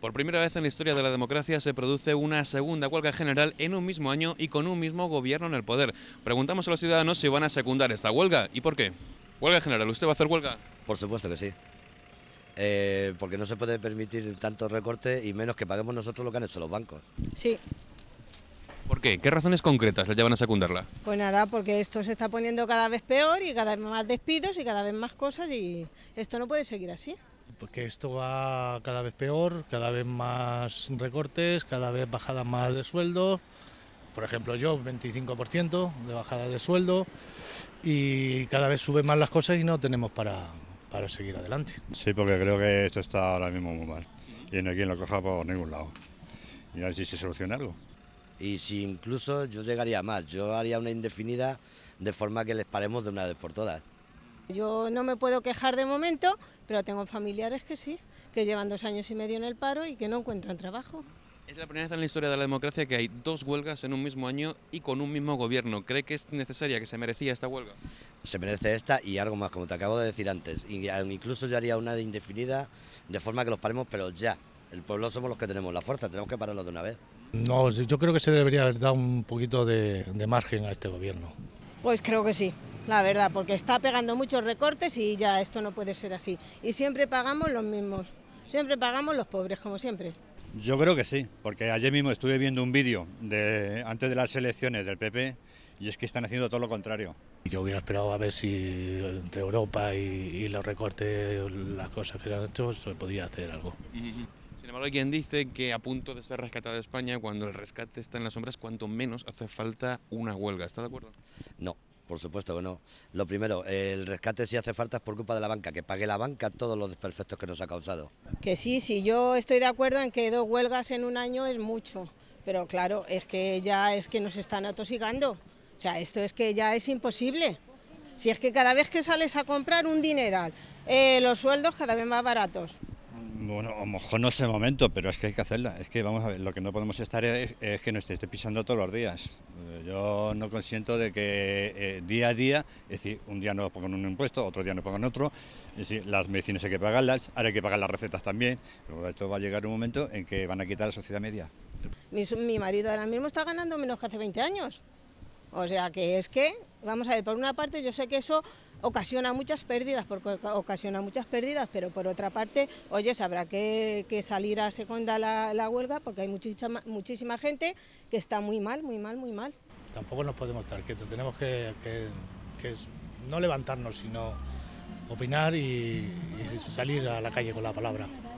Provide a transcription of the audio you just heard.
Por primera vez en la historia de la democracia se produce una segunda huelga general en un mismo año y con un mismo gobierno en el poder. Preguntamos a los ciudadanos si van a secundar esta huelga y por qué. Huelga general, ¿usted va a hacer huelga? Por supuesto que sí. Eh, porque no se puede permitir tanto recorte y menos que paguemos nosotros lo que han hecho los bancos. Sí. ¿Por qué? ¿Qué razones concretas le llevan a secundarla? Pues nada, porque esto se está poniendo cada vez peor y cada vez más despidos y cada vez más cosas y esto no puede seguir así que esto va cada vez peor, cada vez más recortes, cada vez bajadas más de sueldo. Por ejemplo, yo 25% de bajada de sueldo y cada vez suben más las cosas y no tenemos para, para seguir adelante. Sí, porque creo que esto está ahora mismo muy mal y no hay quien lo coja por ningún lado. Y a ver si se soluciona algo. Y si incluso yo llegaría más, yo haría una indefinida de forma que les paremos de una vez por todas. Yo no me puedo quejar de momento, pero tengo familiares que sí, que llevan dos años y medio en el paro y que no encuentran trabajo. Es la primera vez en la historia de la democracia que hay dos huelgas en un mismo año y con un mismo gobierno. ¿Cree que es necesaria, que se merecía esta huelga? Se merece esta y algo más, como te acabo de decir antes. Incluso yo haría una indefinida, de forma que los paremos, pero ya. El pueblo somos los que tenemos la fuerza, tenemos que pararlo de una vez. No, yo creo que se debería haber dado un poquito de margen a este gobierno. Pues creo que sí la verdad, porque está pegando muchos recortes y ya esto no puede ser así. Y siempre pagamos los mismos, siempre pagamos los pobres, como siempre. Yo creo que sí, porque ayer mismo estuve viendo un vídeo de antes de las elecciones del PP y es que están haciendo todo lo contrario. Yo hubiera esperado a ver si entre Europa y, los recortes, las cosas que eran han hecho, se podía hacer algo. Sin embargo, hay quien dice que a punto de ser rescatado de España, cuando el rescate está en las sombras, cuanto menos hace falta una huelga. ¿Está de acuerdo? No, por supuesto bueno. Lo primero, el rescate si hace falta es por culpa de la banca, que pague la banca todos los desperfectos que nos ha causado. Que sí, sí, yo estoy de acuerdo en que dos huelgas en un año es mucho, pero claro, es que ya es que nos están atosigando. O sea, esto es que ya es imposible. Si es que cada vez que sales a comprar un dineral, eh, los sueldos cada vez más baratos bueno, a lo mejor no es el momento, pero es que hay que hacerla. Es que vamos a ver, lo que no podemos estar es, que nos esté, pisando todos los días. Eh, yo no consiento de que eh, día a día, es decir, un día no pongan un impuesto, otro día no pongan otro. Es decir, las medicinas hay que pagarlas, ahora hay que pagar las recetas también. Pero esto va a llegar un momento en que van a quitar la sociedad media. Mi, mi marido ahora mismo está ganando menos que hace 20 años. O sea que es que, vamos a ver, por una parte yo sé que eso ocasiona muchas pérdidas, porque ocasiona muchas pérdidas, pero por otra parte, oye, habrá que, que salir a segunda la, huelga porque hay muchísima, muchísima gente que está muy mal, muy mal, muy mal. Tampoco nos podemos estar quietos, tenemos que, no levantarnos, sino opinar y salir a la calle con la palabra.